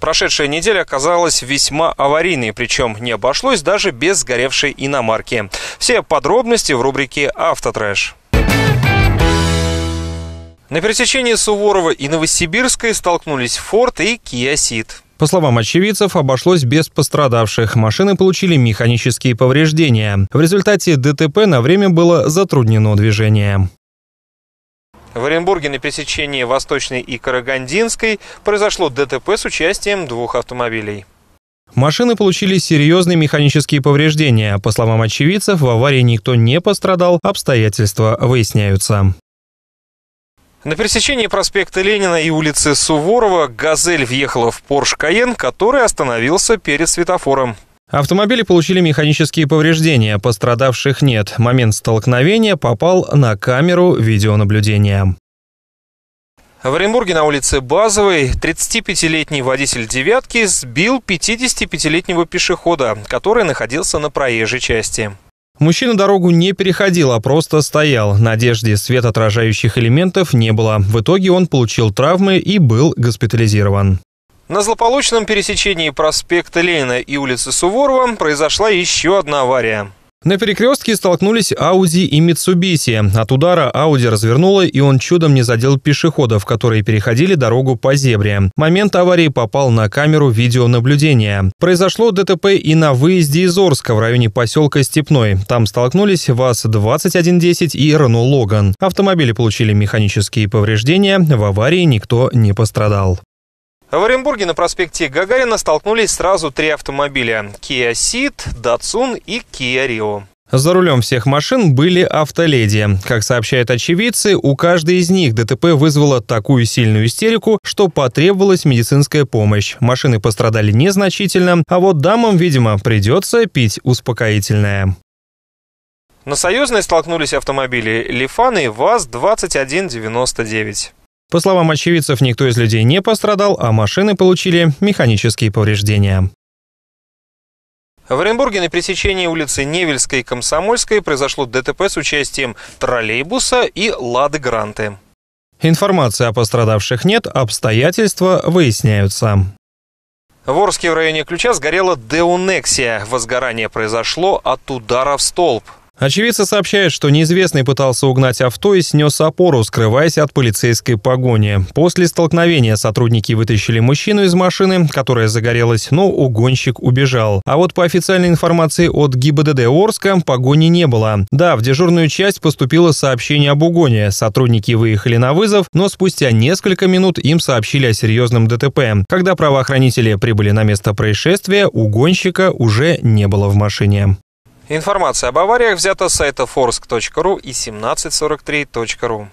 Прошедшая неделя оказалась весьма аварийной, причем не обошлось даже без сгоревшей иномарки. Все подробности в рубрике «Автотрэш». На пересечении Суворова и Новосибирской столкнулись «Форд» и «Киа По словам очевидцев, обошлось без пострадавших. Машины получили механические повреждения. В результате ДТП на время было затруднено движение. В Оренбурге на пересечении Восточной и Карагандинской произошло ДТП с участием двух автомобилей. Машины получили серьезные механические повреждения. По словам очевидцев, в аварии никто не пострадал, обстоятельства выясняются. На пересечении проспекта Ленина и улицы Суворова «Газель» въехала в «Порш Каен», который остановился перед светофором. Автомобили получили механические повреждения, пострадавших нет. Момент столкновения попал на камеру видеонаблюдения. В Оренбурге на улице Базовой 35-летний водитель «девятки» сбил 55-летнего пешехода, который находился на проезжей части. Мужчина дорогу не переходил, а просто стоял. Надежде свет отражающих элементов не было. В итоге он получил травмы и был госпитализирован. На злополучном пересечении проспекта Ленина и улицы Суворова произошла еще одна авария. На перекрестке столкнулись Ауди и Митсубиси. От удара Ауди развернуло, и он чудом не задел пешеходов, которые переходили дорогу по зебре. Момент аварии попал на камеру видеонаблюдения. Произошло ДТП и на выезде из Орска в районе поселка Степной. Там столкнулись ВАЗ-2110 и Рено Логан. Автомобили получили механические повреждения, в аварии никто не пострадал. В Оренбурге на проспекте Гагарина столкнулись сразу три автомобиля – Kia Ceed, Datsun и Kia Rio. За рулем всех машин были автоледи. Как сообщают очевидцы, у каждой из них ДТП вызвало такую сильную истерику, что потребовалась медицинская помощь. Машины пострадали незначительно, а вот дамам, видимо, придется пить успокоительное. На союзной столкнулись автомобили «Лифан» и ВАЗ-2199. По словам очевидцев, никто из людей не пострадал, а машины получили механические повреждения. В Оренбурге на пересечении улицы Невельской и Комсомольской произошло ДТП с участием троллейбуса и «Лады Гранты». Информации о пострадавших нет, обстоятельства выясняются. В Орске в районе Ключа сгорела Деунексия. Возгорание произошло от удара в столб. Очевидцы сообщают, что неизвестный пытался угнать авто и снес опору, скрываясь от полицейской погони. После столкновения сотрудники вытащили мужчину из машины, которая загорелась, но угонщик убежал. А вот по официальной информации от ГИБДД Орска погони не было. Да, в дежурную часть поступило сообщение об угоне. Сотрудники выехали на вызов, но спустя несколько минут им сообщили о серьезном ДТП. Когда правоохранители прибыли на место происшествия, угонщика уже не было в машине. Информация об авариях взята с сайта forsk.ru и 1743.ru.